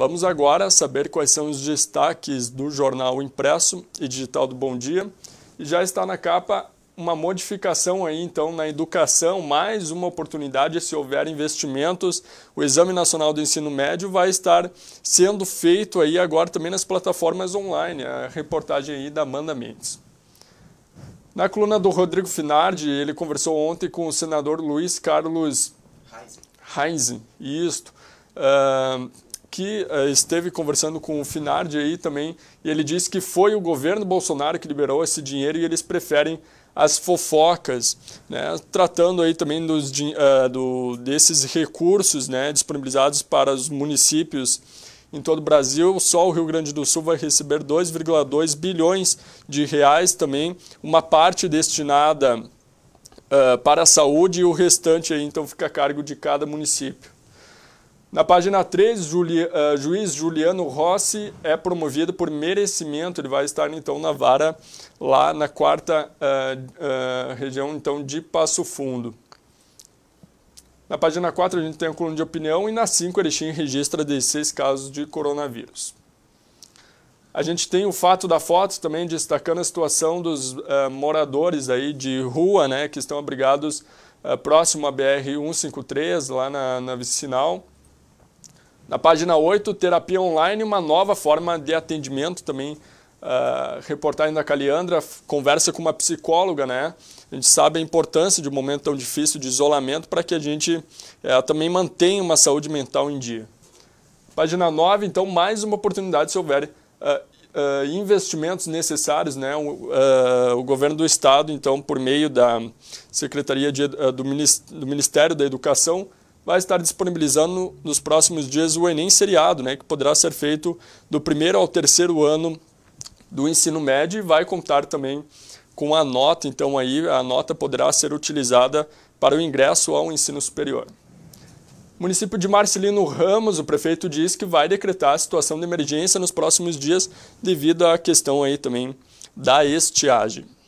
Vamos agora saber quais são os destaques do jornal impresso e digital do Bom Dia. E já está na capa uma modificação aí então na educação, mais uma oportunidade se houver investimentos. O Exame Nacional do Ensino Médio vai estar sendo feito aí agora também nas plataformas online. A reportagem aí da Amanda Mendes. Na coluna do Rodrigo Finardi, ele conversou ontem com o senador Luiz Carlos Heinzen. e isto. Uh, ah, que eh, esteve conversando com o Finardi aí também, e ele disse que foi o governo Bolsonaro que liberou esse dinheiro e eles preferem as fofocas, né? tratando aí também dos, uh, do, desses recursos né, disponibilizados para os municípios em todo o Brasil, só o Rio Grande do Sul vai receber 2,2 bilhões de reais também, uma parte destinada uh, para a saúde e o restante aí então fica a cargo de cada município. Na página 3, Juli, uh, juiz Juliano Rossi é promovido por merecimento. Ele vai estar então na vara lá na quarta uh, uh, região então de Passo Fundo. Na página 4 a gente tem a coluna de opinião e na 5 Erechim registra 16 casos de coronavírus. A gente tem o fato da foto também destacando a situação dos moradores aí de rua, né, que estão abrigados próximo à BR 153 lá na, na vicinal na página 8, terapia online, uma nova forma de atendimento também. Uh, reportagem da Caliandra, conversa com uma psicóloga, né? A gente sabe a importância de um momento tão difícil de isolamento para que a gente uh, também mantenha uma saúde mental em dia. Página 9, então, mais uma oportunidade se houver uh, investimentos necessários, né? o governo do Estado, então, por meio da Secretaria de, do, Ministério da Educação, vai estar disponibilizando nos próximos dias o Enem seriado, né, que poderá ser feito do primeiro ao terceiro ano do ensino médio e vai contar também com a nota, então aí a nota poderá ser utilizada para o ingresso ao ensino superior. município de Marcelino Ramos, o prefeito diz que vai decretar a situação de emergência nos próximos dias devido à questão aí também da estiagem.